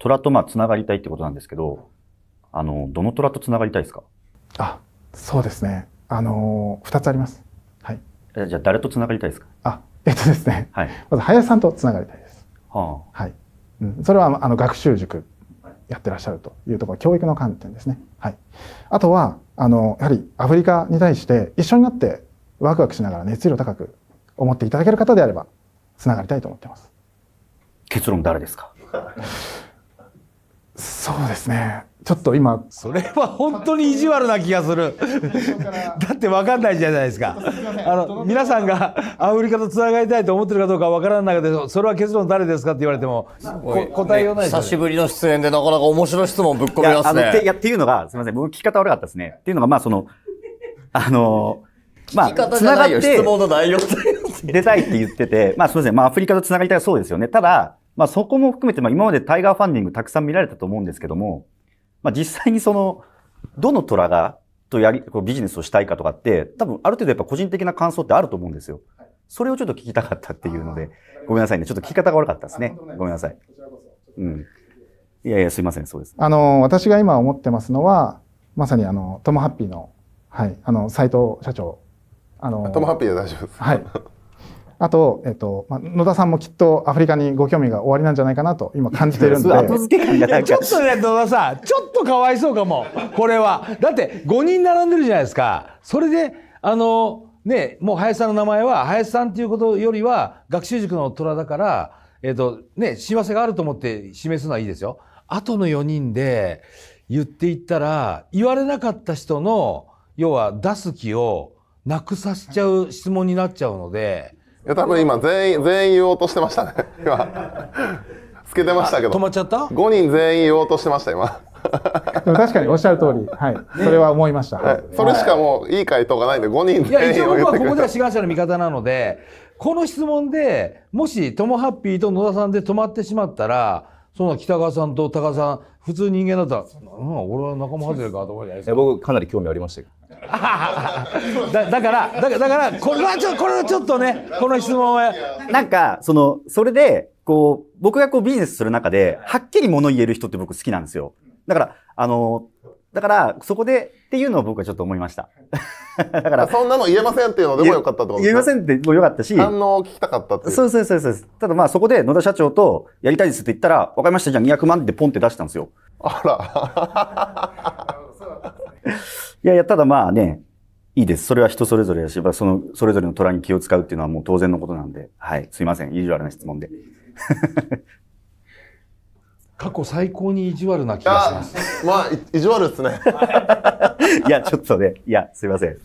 虎とまあつながりたいってことなんですけど、あの、どの虎とつながりたいですかあ、そうですね。あのー、2つあります。はい。えじゃあ誰とつながりたいですかあ、えっとですね。はい。まず林さんとつながりたいです。はあ。はい。うん、それはあの学習塾やってらっしゃるというところ、教育の観点ですね。はい。あとは、あの、やはりアフリカに対して一緒になってワクワクしながら熱量高く思っていただける方であれば、つながりたいと思ってます。結論誰ですか そうですねちょっと今それは本当に意地悪な気がする だってわかんないじゃないですかあの皆さんが アフリカと繋がりたいと思ってるかどうか分からない中でそれは結論誰ですかって言われても答えようない、す。久しぶりの出演でなかなか面白い質問ぶっ込みますねいやっていうのがすみません僕聞き方悪かったですねっていうのがまあそのあのまあ、つながって質問の内容出たいって言ってて、まあすみません、まあアフリカと繋がりたいそうですよね。ただ、まあ、そこも含めて、まあ、今までタイガーファンディングたくさん見られたと思うんですけども、まあ、実際にその、どの虎が、とやり、こうビジネスをしたいかとかって、多分ある程度やっぱ個人的な感想ってあると思うんですよ。それをちょっと聞きたかったっていうので、ごめんなさいね。ちょっと聞き方が悪かったですね。ごめんなさい。うん。いやいや、すいません、そうです。あの、私が今思ってますのは、まさにあの、トムハッピーの、はい、あの、斎藤社長。あの、トムハッピーは大丈夫です。はい。あと、えっと、まあ、野田さんもきっとアフリカにご興味が終わりなんじゃないかなと今感じてるんで。後付け感が ちょっとね、野田さん、ちょっとかわいそうかも。これは。だって、5人並んでるじゃないですか。それで、あの、ね、もう林さんの名前は、林さんっていうことよりは、学習塾の虎だから、えっと、ね、幸せがあると思って示すのはいいですよ。後の4人で言っていったら、言われなかった人の、要は出す気をなくさせちゃう質問になっちゃうので、や多分今全員全員言おうとしてましたね 今つけてましたけど止まっちゃった5人全員言おうとしてました今確かにおっしゃる通り、はい、それは思いました、はい、それしかもういい回答がないんで5人全員いや一応僕はここでは志願者の味方なのでこの質問でもしトモハッピーと野田さんで止まってしまったらその北川さんと高さん普通人間だったら、うん、俺は仲間外れかと思じゃないですか僕かなり興味ありましたけど だだからだからこれはちょこれはちょっとねこの質問はなんかそのそれでこう僕がこうビジネスする中ではっきり物言える人って僕好きなんですよだからあのだからそこでっていうのを僕はちょっと思いました だからそんなの言えませんっていうのでもよかったってことです、言えませんってもよかったし反応を聞きたかったっていうそうそうそうそうただまあそこで野田社長とやりたいですって言ったらわかりましたじゃあ200万でポンって出したんですよあらいやいや、ただまあね、いいです。それは人それぞれやし、その、それぞれの虎に気を使うっていうのはもう当然のことなんで、はい。すいません。意地悪な質問で。過去最高に意地悪な気がします。まあ、意地悪ですね。いや、ちょっとね、いや、すいません。